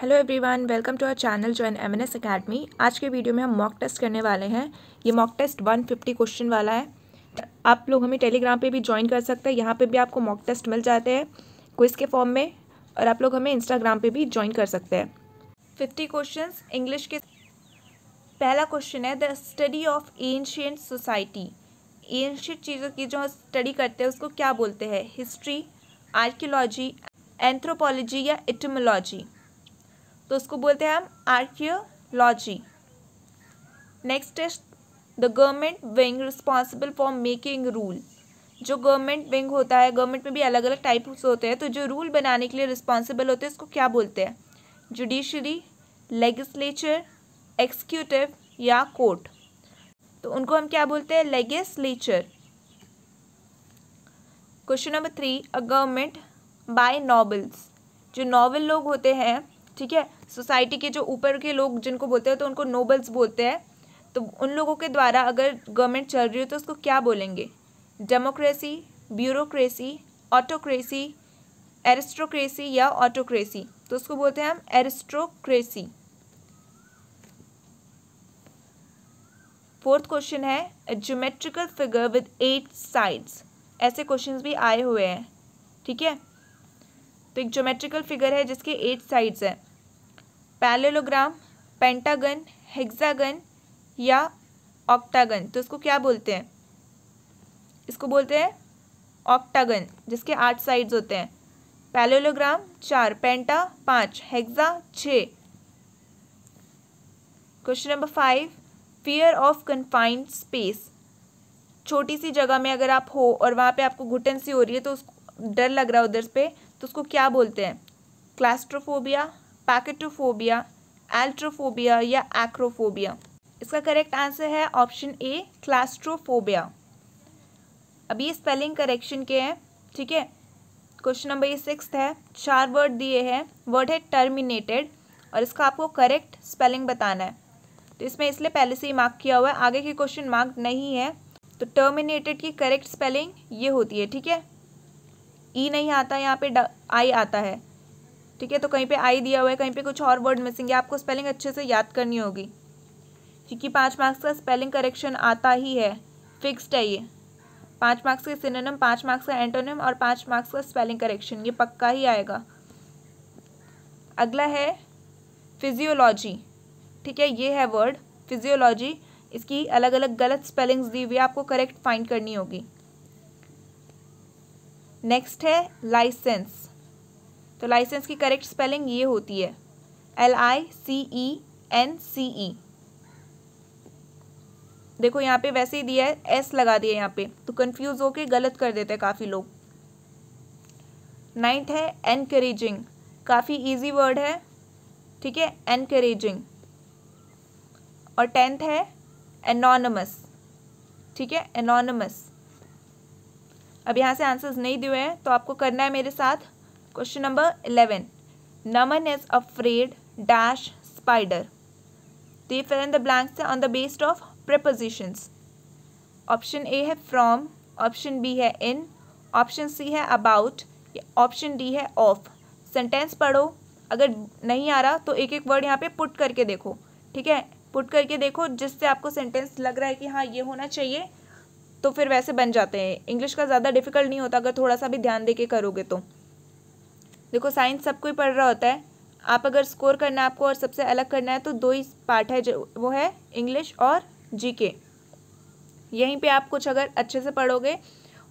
Hello everyone welcome to our channel join M N S academy आज के video में हम मॉक टेस्ट करने वाले हैं ये मॉक टेस्ट 150 क्वेश्चन वाला है आप लोग हमें टेलीग्राम पे भी ज्वाइन कर सकते हैं यहाँ पे भी आपको मॉक टेस्ट मिल जाते हैं क्विज के फॉर्म में और आप लोग हमें इंस्टाग्राम पे भी ज्वाइन कर सकते हैं फिफ्टी क्वेश्चन इंग्लिश के पहला क्वेश्चन है the study of ancient society ancient चीज़ों की जो स्टडी करते हैं उसको क्या बोलते हैं हिस्ट्री आर्कियोलॉजी एंथ्रोपोलॉजी या इटमोलॉजी तो उसको बोलते हैं हम archaeology next is the government wing responsible for making rule जो गवर्नमेंट विंग होता है गवर्नमेंट में भी अलग अलग टाइप्स होते हैं तो जो रूल बनाने के लिए रिस्पॉन्सिबल होते हैं उसको क्या बोलते हैं जुडिशरी लेगिस्लेचर एक्सिक्यूटिव या कोर्ट तो उनको हम क्या बोलते हैं legislature question number three a government by nobles जो नॉवल लोग होते हैं ठीक है सोसाइटी के जो ऊपर के लोग जिनको बोलते हैं तो उनको नोबल्स बोलते हैं तो उन लोगों के द्वारा अगर गवर्नमेंट चल रही हो तो उसको क्या बोलेंगे डेमोक्रेसी ब्यूरोक्रेसी ऑटोक्रेसी एरिस्टोक्रेसी या ऑटोक्रेसी तो उसको बोलते हैं हम एरिस्टोक्रेसी फोर्थ क्वेश्चन है geometrical figure with eight sides ऐसे क्वेश्चंस भी आए हुए हैं ठीक है तो एक ज्योमेट्रिकल फिगर है जिसके एट साइड्स हैं पैलेलोग्राम पेंटागन हेक्सागन या ऑक्टागन तो इसको क्या बोलते हैं इसको बोलते हैं ऑक्टागन जिसके आठ साइड्स होते हैं पैलेलोग्राम चार पेंटा पाँच हेक्सा छ question number five fear of confined space छोटी सी जगह में अगर आप हो और वहाँ पे आपको घुटन सी हो रही है तो उसको डर लग रहा है उधर पे तो उसको क्या बोलते हैं क्लास्ट्रोफोबिया पैकेटोफोबिया एल्ट्रोफोबिया या एक्रोफोबिया इसका करेक्ट आंसर है ऑप्शन ए क्लास्ट्रोफोबिया अब ये स्पेलिंग करेक्शन के हैं ठीक है क्वेश्चन नंबर ये सिक्स है चार वर्ड दिए हैं वर्ड है टर्मिनेटेड और इसका आपको करेक्ट स्पेलिंग बताना है तो इसमें इसलिए पहले से ही मार्क किया हुआ है आगे के क्वेश्चन मार्क नहीं है तो टर्मिनेटेड की करेक्ट स्पेलिंग ये होती है ठीक है ई e नहीं आता यहाँ पे आई आता है ठीक है तो कहीं पे आई दिया हुआ है कहीं पे कुछ और वर्ड मिसिंग है आपको स्पेलिंग अच्छे से याद करनी होगी क्योंकि पाँच मार्क्स का स्पेलिंग करेक्शन आता ही है फिक्स्ड है ये पाँच मार्क्स के सिनेम पाँच मार्क्स का एंटोनियम और पाँच मार्क्स का स्पेलिंग करेक्शन ये पक्का ही आएगा अगला है फिजियोलॉजी ठीक है ये है वर्ड फिजियोलॉजी इसकी अलग अलग गलत स्पेलिंग्स दी हुई आपको करेक्ट फाइंड करनी होगी नेक्स्ट है लाइसेंस तो लाइसेंस की करेक्ट स्पेलिंग ये होती है L I C E N C ई देखो यहाँ पे वैसे ही दिया है एस लगा दिया यहाँ पे तो कंफ्यूज होके गलत कर देते हैं काफ़ी लोग नाइन्थ है एनकरेजिंग काफ़ी इजी वर्ड है ठीक है एनकरेजिंग और टेंथ है एनोनमस ठीक है एनोनमस अब यहाँ से आंसर्स नहीं दिए हैं तो आपको करना है मेरे साथ question number eleven Naman is afraid dash spider तो ये फिर इन द ब्लैंक्स है on the based of prepositions option A है फ्रॉम ऑप्शन बी है इन ऑप्शन सी है अबाउट ऑप्शन डी है ऑफ सेंटेंस पढ़ो अगर नहीं आ रहा तो एक एक वर्ड यहाँ पे पुट करके देखो ठीक है पुट करके देखो जिससे आपको सेंटेंस लग रहा है कि हाँ ये होना चाहिए तो फिर वैसे बन जाते हैं इंग्लिश का ज़्यादा डिफिकल्ट नहीं होता अगर थोड़ा सा भी ध्यान दे के करोगे तो देखो साइंस सबको ही पढ़ रहा होता है आप अगर स्कोर करना है आपको और सबसे अलग करना है तो दो ही पार्ट है जो वो है इंग्लिश और जीके यहीं पे आप कुछ अगर अच्छे से पढ़ोगे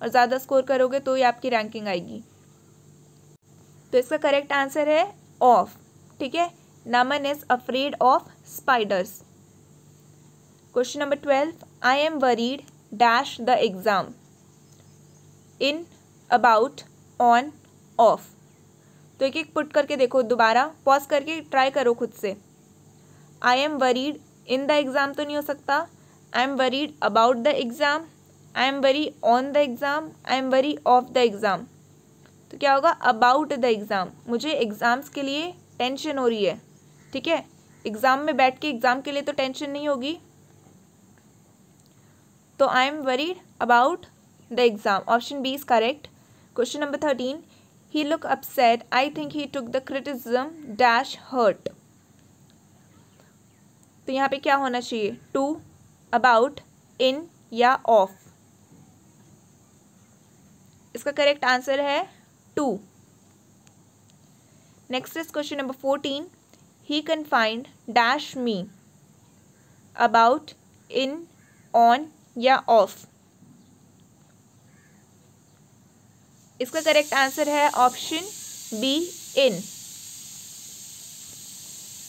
और ज़्यादा स्कोर करोगे तो ही आपकी रैंकिंग आएगी तो इसका करेक्ट आंसर है ऑफ ठीक है Naman is afraid of spiders question number twelve I am worried dash the exam in about on of तो एक एक पुट करके देखो दोबारा पॉज करके ट्राई करो खुद से I am worried in the exam तो नहीं हो सकता I am worried about the exam I am worry on the exam I am worry of the exam तो क्या होगा अबाउट द एग्ज़ाम मुझे एग्ज़ाम्स के लिए टेंशन हो रही है ठीक है एग्ज़ाम में बैठ के एग्ज़ाम के लिए तो टेंशन नहीं होगी तो I am worried about the exam option B is correct question number thirteen He looked upset. I think he took the criticism dash hurt. तो यहाँ पे क्या होना चाहिए टू अबाउट इन या ऑफ इसका करेक्ट आंसर है to next is question number fourteen he can find dash me about in on या ऑफ इसका करेक्ट आंसर है option B in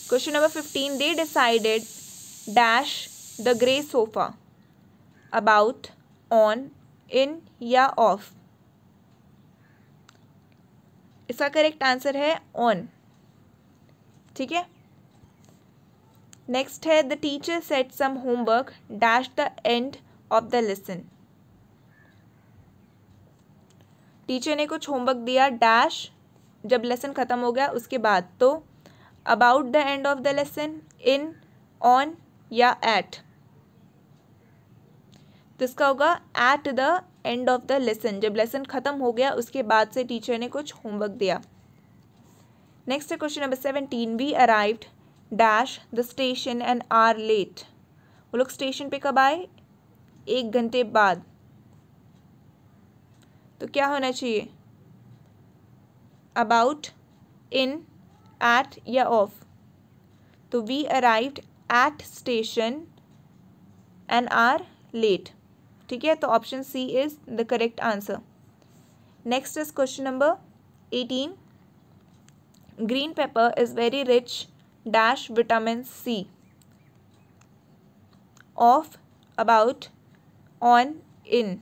question number fifteen they decided dash the grey sofa about on in या of इसका correct answer है on ठीक है next है the teacher set some homework dash the end of the lesson teacher ने कुछ homework दिया dash जब लेसन ख़त्म हो गया उसके बाद तो about the end of the lesson in on या एट तो इसका होगा at the end of the lesson जब लेसन ख़त्म हो गया उसके बाद से टीचर ने कुछ होमवर्क दिया नेक्स्ट है question number seventeen we arrived dash the station and are late वो लोग स्टेशन पे कब आए एक घंटे बाद तो क्या होना चाहिए अबाउट इन एट या ऑफ तो we arrived at station and are late ठीक है तो option C is the correct answer next is question number eighteen green pepper is very rich dash vitamin C of about on in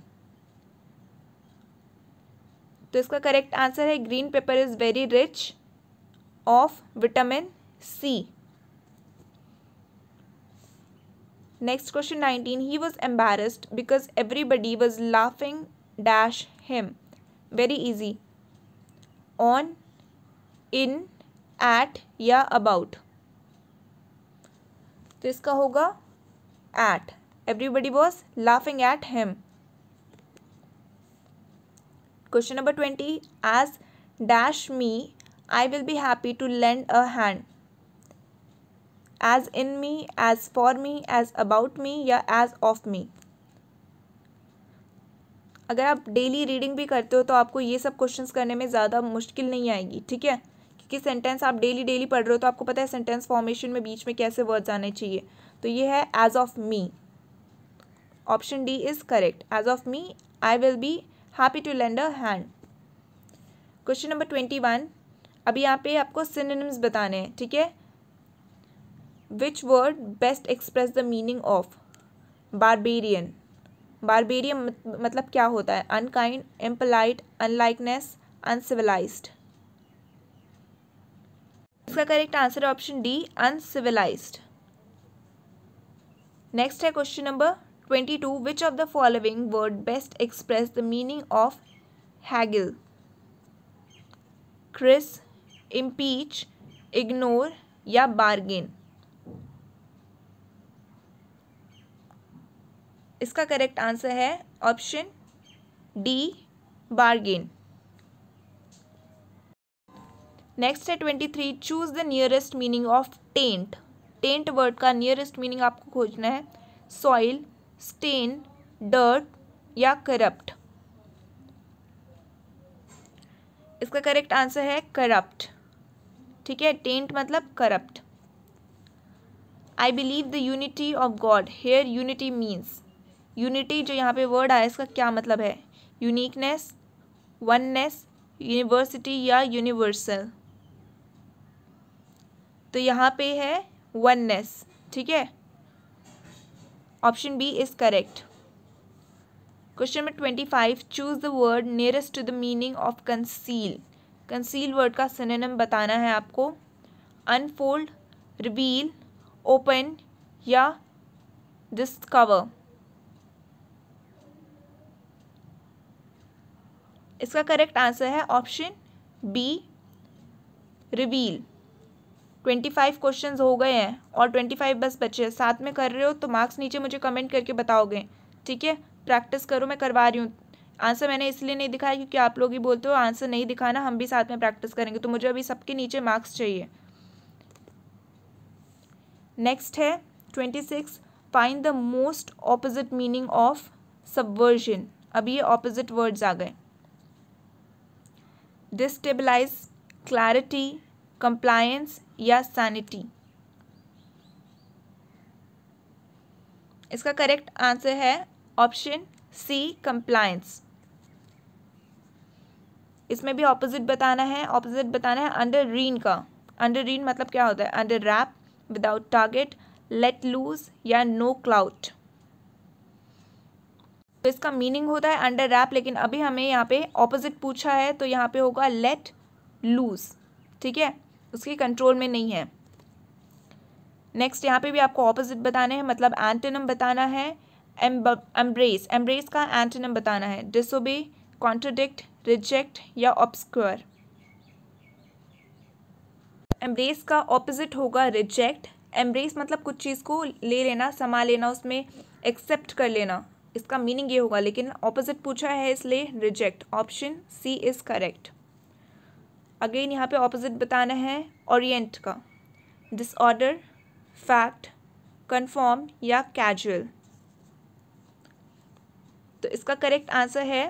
तो इसका correct answer है green pepper is very rich of vitamin C next question nineteen he was embarrassed because everybody was laughing dash him very easy on in at या about तो इसका होगा at everybody was laughing at him question number twenty as dash me I will be happy to lend a hand as in me as for me as about me या as of मी अगर आप daily reading भी करते हो तो आपको ये सब क्वेश्चंस करने में ज़्यादा मुश्किल नहीं आएगी ठीक है क्योंकि सेंटेंस आप डेली डेली पढ़ रहे हो तो आपको पता है सेंटेंस फॉर्मेशन में बीच में कैसे वर्ड्स आने चाहिए तो ये है as of me option D is correct as of me I will be happy to lend a hand question number twenty one अब यहाँ पे आपको सिनेम्स बताने हैं ठीक है which word best express the meaning of barbarian barbarian मतलब क्या होता है अनकाइंड एम्पलाइट अनलाइकनेस अनसिविलाइज्ड इसका correct answer option D uncivilised next है question number twenty two which of the following word best express the meaning of haggle क्रिस impeach ignore या bargain इसका correct answer है ऑप्शन डी बार्गेन नेक्स्ट है twenty three choose the nearest meaning of taint taint word का nearest meaning आपको खोजना है soil stain dirt या करप्ट इसका करेक्ट आंसर है करप्ट ठीक है टेंट मतलब corrupt I believe the unity of God here unity means unity जो यहाँ पे वर्ड आया इसका क्या मतलब है यूनिकनेस वननेस यूनिवर्सिटी या यूनिवर्सल तो यहाँ पे है वननेस ठीक है option B is correct question number twenty five choose the word nearest to the meaning of conceal conceal word का सिनेम बताना है आपको अनफोल्ड रिवील ओपन या डिस्कवर इसका करेक्ट आंसर है option B reveal twenty five question हो गए हैं और ट्वेंटी फाइव बस बचे हैं साथ में कर रहे हो तो मार्क्स नीचे मुझे कमेंट करके बताओगे ठीक है प्रैक्टिस करो मैं करवा रही हूँ आंसर मैंने इसलिए नहीं दिखाया क्योंकि आप लोग ही बोलते हो आंसर नहीं दिखाना हम भी साथ में प्रैक्टिस करेंगे तो मुझे अभी सबके नीचे मार्क्स चाहिए नेक्स्ट है twenty six find the most opposite meaning of subversion अब ये ऑपोजिट वर्ड्स आ गए डिस्टेबलाइज क्लैरिटी कंप्लायंस या सैनिटी इसका करेक्ट आंसर है ऑप्शन सी कंप्लायंस इसमें भी ऑपोजिट बताना है ऑपोजिट बताना है अंडर रीन का अंडर रीन मतलब क्या होता है under wrap without target let loose या नो क्लाउट तो इसका मीनिंग होता है अंडर रैप लेकिन अभी हमें यहाँ पे ऑपोजिट पूछा है तो यहाँ पे होगा लेट लूज ठीक है उसके कंट्रोल में नहीं है नेक्स्ट यहाँ पे भी आपको ऑपोजिट बताना है मतलब एंटेनम बताना है एम्ब्रेस एम्ब्रेस का एंटेनम बताना है डिसोबे कॉन्ट्रोडिक्ट रिजेक्ट या ऑब्सक्योर एम्ब्रेस का ऑपोजिट होगा रिजेक्ट एम्ब्रेस मतलब कुछ चीज़ को ले लेना समा लेना उसमें एक्सेप्ट कर लेना इसका मीनिंग ये होगा लेकिन ऑपोजिट पूछा है इसलिए reject option C is correct again यहाँ पे ऑपोजिट बताना है ओरिएंट का डिसऑर्डर फैक्ट कन्फर्म या कैजुअल तो इसका करेक्ट आंसर है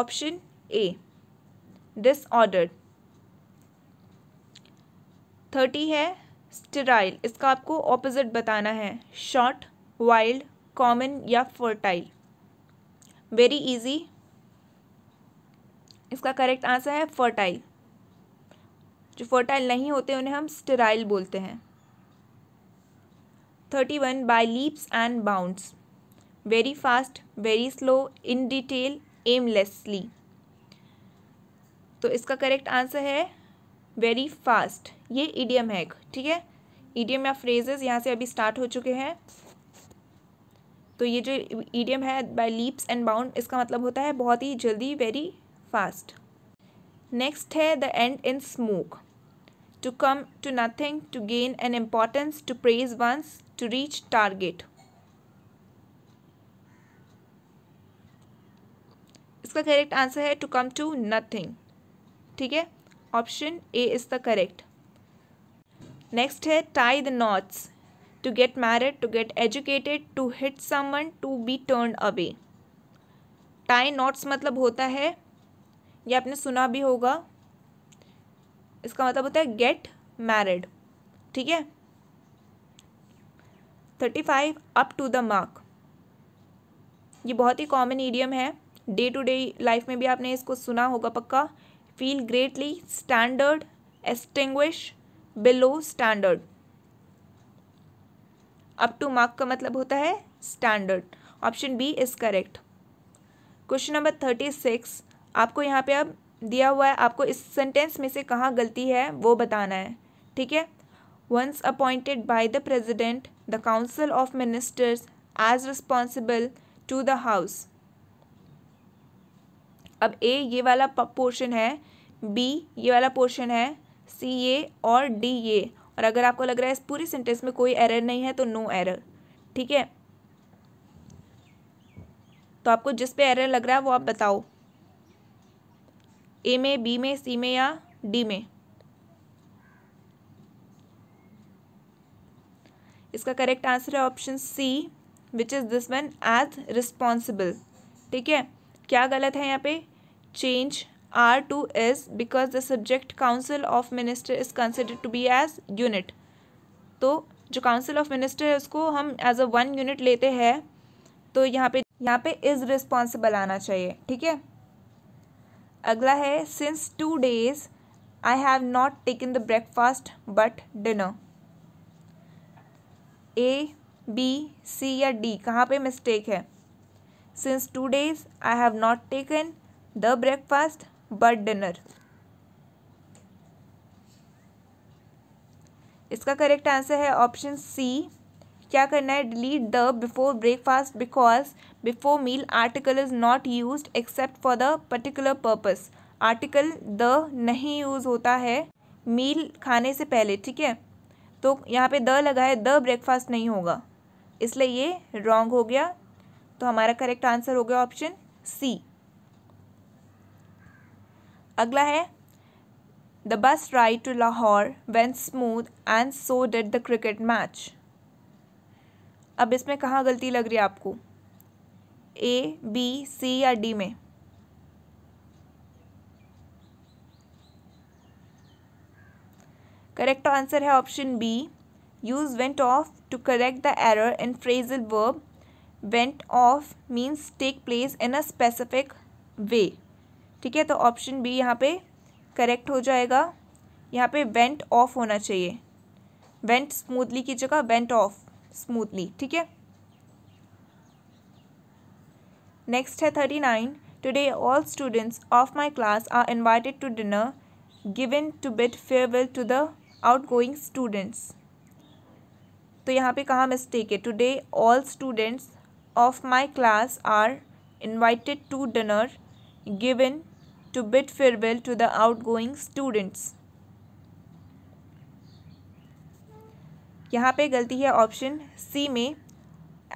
ऑप्शन ए डिसऑर्डर थर्टी है स्टेराइल इसका आपको ऑपोजिट बताना है शॉर्ट वाइल्ड कॉमन या फर्टाइल वेरी इजी इसका करेक्ट आंसर है फर्टाइल जो फर्टाइल नहीं होते उन्हें हम स्टेराइल बोलते हैं thirty one by leaps and bounds very fast very slow in detail aimlessly तो इसका करेक्ट आंसर है वेरी फास्ट ये इडियम है एक ठीक है ईडियम या फ्रेजेस यहाँ से अभी स्टार्ट हो चुके हैं तो ये जो ईडियम है बाय लीप्स एंड बाउंड इसका मतलब होता है बहुत ही जल्दी वेरी फास्ट नेक्स्ट है the end in smoke to come to nothing to gain an importance to praise once to reach target इसका करेक्ट आंसर है टू कम टू नथिंग ठीक है option A is the correct next है tie the knots to get married to get educated to hit someone to be turn away tie knots मतलब होता है ये आपने सुना भी होगा इसका मतलब होता है गेट मैरिड ठीक है thirty five up to the mark ये बहुत ही कॉमन ईडियम है डे टू डे लाइफ में भी आपने इसको सुना होगा पक्का feel greatly standard distinguish below standard up to mark का मतलब होता है standard option B is correct question number thirty six आपको यहाँ पे अब दिया हुआ है आपको इस सेंटेंस में से कहाँ गलती है वो बताना है ठीक है once appointed by the president the council of ministers as responsible to the house अब ए ये वाला पोर्शन है बी ये वाला पोर्शन है सी ए और डी ए और अगर आपको लग रहा है इस पूरी सेंटेंस में कोई एरर नहीं है तो नो एरर ठीक है तो आपको जिस पे एरर लग रहा है वो आप बताओ ए में बी में सी में या डी में इसका करेक्ट आंसर है option C which is this one as responsible ठीक है क्या गलत है यहाँ पे change are to is because the subject council of minister is consider to be as unit तो जो काउंसिल ऑफ मिनिस्टर है उसको हम एज अ वन यूनिट लेते हैं तो यहाँ पे यहाँ पे इज़ रिस्पॉन्सिबल आना चाहिए ठीक है अगला है since two days I have not taken the breakfast but dinner A B C या डी कहाँ पे मिस्टेक है since two days I have not taken the breakfast but dinner इसका करेक्ट आंसर है ऑप्शन सी क्या करना है delete the before breakfast because before meal article is not use except for the particular purpose article the नहीं use होता है मील खाने से पहले ठीक है तो यहाँ पे द लगा है द ब्रेकफास्ट नहीं होगा इसलिए ये रॉन्ग हो गया तो हमारा करेक्ट आंसर हो गया ऑप्शन सी अगला है the bus ride to Lahore went smooth and so did the cricket match अब इसमें कहाँ गलती लग रही है आपको ए बी सी या डी में करेक्ट आंसर है option B use went off to correct the error in phrasal verb went off means take place in a specific way ठीक है तो ऑप्शन बी यहाँ पे करेक्ट हो जाएगा यहाँ पे वेंट ऑफ होना चाहिए वेंट स्मूथली की जगह वेंट ऑफ स्मूथली ठीक है नेक्स्ट है thirty nine today all students of my class are invited to dinner given to bid farewell to the outgoing students तो यहाँ पे कहाँ मिस्टेक है today all students of my class are invited to dinner given bid farewell to the outgoing students यहाँ पे गलती है option C में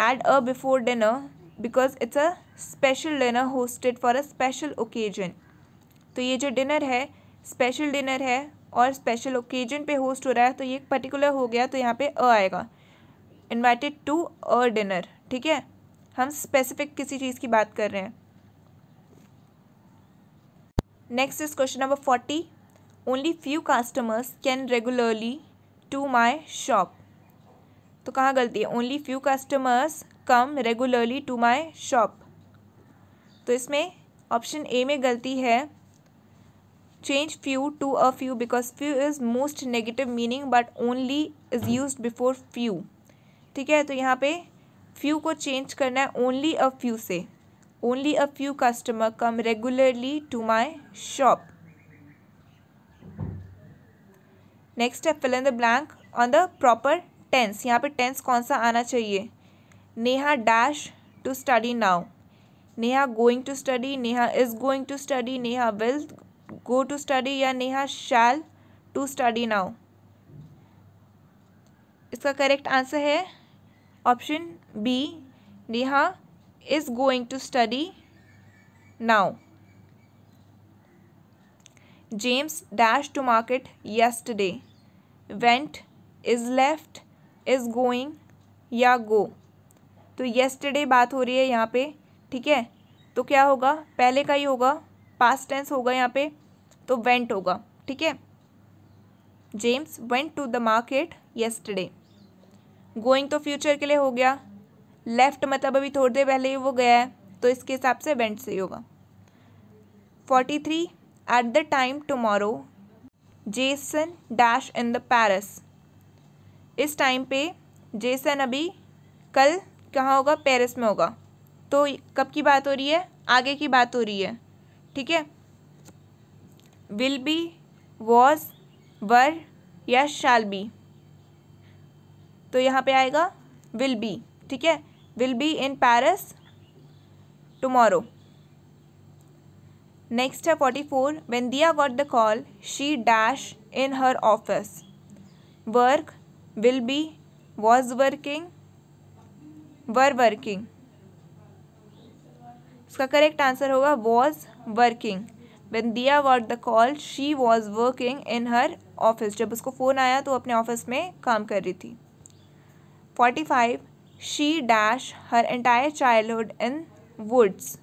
add a before dinner because it's a special dinner hosted for a special occasion तो ये जो dinner है special dinner है और स्पेशल ओकेजन पे होस्ट हो रहा है तो ये पर्टिकुलर हो गया तो यहाँ पे अ आएगा इन्वाइटेड टू अ डिनर ठीक है हम स्पेसिफिक किसी चीज़ की बात कर रहे हैं next is question number forty only few customers can regularly to my shop तो कहाँ गलती है only few customers come regularly to my shop तो इसमें ऑप्शन ए में गलती है change few to a few because few is most negative meaning but only is use before few ठीक है तो यहाँ पे फ्यू को चेंज करना है ओनली अ फ्यू से only a few customer come regularly to my shop next है fill in the blank on the proper tense यहाँ पे टेंस कौन सा आना चाहिए Neha dash to study now Neha going to study Neha is going to study Neha will go to study या Neha shall to study now इसका correct answer है option B Neha is going to study now James dashed to market yesterday. Went is left is going या go तो yesterday बात हो रही है यहाँ पे ठीक है तो क्या होगा पहले का ही होगा पास टेंस होगा यहाँ पे तो वेंट होगा ठीक है James went to the market yesterday going तो फ्यूचर के लिए हो गया लेफ़्ट मतलब अभी थोड़ी देर पहले ही वो गया है तो इसके हिसाब से वेंट से ही होगा forty three at the time tomorrow Jason dash in the Paris इस टाइम पे जेसन अभी कल कहाँ होगा पेरिस में होगा तो कब की बात हो रही है आगे की बात हो रही है ठीक है विल बी वॉज वर या शाल बी तो यहाँ पे आएगा विल बी ठीक है will be in Paris tomorrow next है फोर्टी फोर वेन दिया the call she dash in her office work will be was working were working इसका करेक्ट आंसर होगा was working when दिया got the call she was working in her office जब उसको phone आया तो अपने office में काम कर रही थी forty five she dash her entire childhood in woods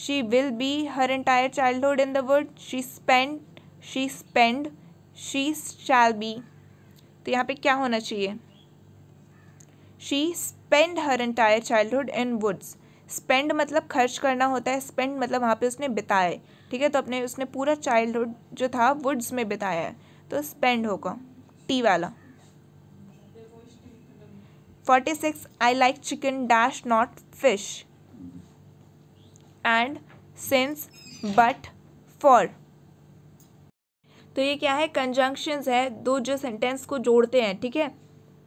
she will be her entire childhood in the wood she spent she spend she shall be तो यहाँ पे क्या होना चाहिए she spend her entire childhood in woods spend मतलब खर्च करना होता है स्पेंड मतलब वहाँ पे उसने बिताए ठीक है तो अपने उसने पूरा चाइल्डहुड जो था वुड्स में बिताया है तो स्पेंड होगा टी वाला forty six I like chicken dash not fish and since but for तो ये क्या है कंजंक्शंस है दो जो सेंटेंस को जोड़ते हैं ठीक है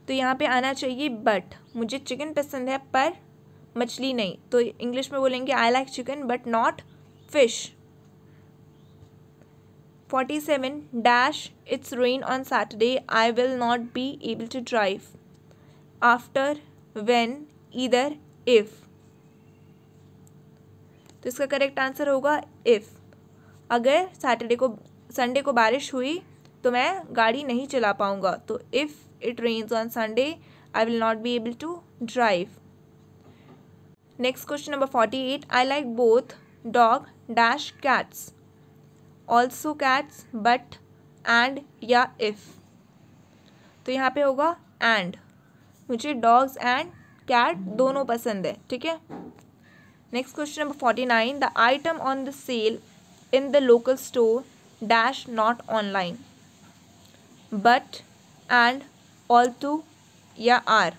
तो यहाँ पे आना चाहिए बट मुझे चिकन पसंद है पर मछली नहीं तो इंग्लिश में बोलेंगे I like chicken but not fish forty seven dash it's rain on Saturday I will not be able to drive after when either if तो इसका करेक्ट आंसर होगा इफ़ अगर सैटरडे को संडे को बारिश हुई तो मैं गाड़ी नहीं चला पाऊँगा तो if it rains on Sunday I will not be able to drive next question number forty eight I like both dog dash cats also cats but and या इफ़ तो यहाँ पे होगा एंड मुझे डॉग्स एंड कैट दोनों पसंद है ठीक है next question number forty nine the item on the sale in the local store dash not online but and to या आर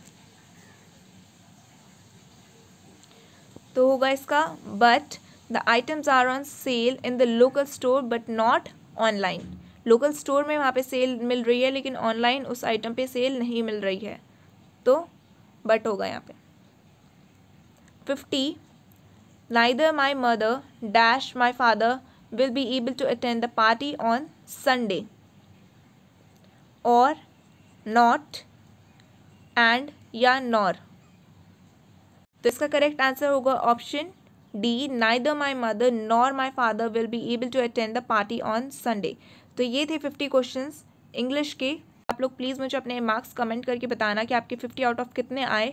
तो होगा इसका but the items are on sale in the local store but not online local store में वहाँ पे cell मिल रही है लेकिन ऑनलाइन उस आइटम पे सेल नहीं मिल रही है तो बट होगा यहाँ पे fifty neither my mother dash my father will be able to attend the party on Sunday or not and या nor तो इसका करेक्ट आंसर होगा option D neither my mother nor my father will be able to attend the party on Sunday तो ये थे fifty questions English के आप लोग प्लीज़ मुझे अपने मार्क्स कमेंट करके बताना कि आपके फिफ्टी आउट ऑफ कितने आए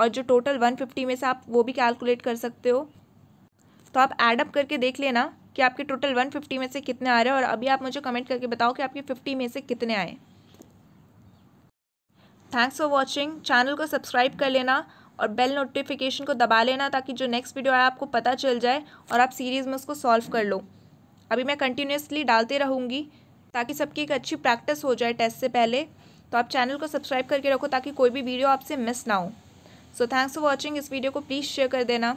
और जो टोटल वन फिफ्टी में से आप वो भी कैलकुलेट कर सकते हो तो आप एडअप करके देख लेना कि आपके टोटल वन फिफ्टी में से कितने आ रहे हैं और अभी आप मुझे कमेंट करके बताओ कि आपके फिफ्टी में से कितने आए थैंक्स फॉर वॉचिंग चैनल को सब्सक्राइब कर लेना और बेल नोटिफिकेशन को दबा लेना ताकि जो नेक्स्ट वीडियो आए आपको पता चल जाए और आप सीरीज़ में उसको सॉल्व कर लो अभी मैं कंटिन्यूसली डालते रहूँगी ताकि सबकी एक अच्छी प्रैक्टिस हो जाए टेस्ट से पहले तो आप चैनल को सब्सक्राइब करके रखो ताकि कोई भी वीडियो आपसे मिस ना हो सो थैंक्स फॉर वॉचिंग इस वीडियो को प्लीज़ शेयर कर देना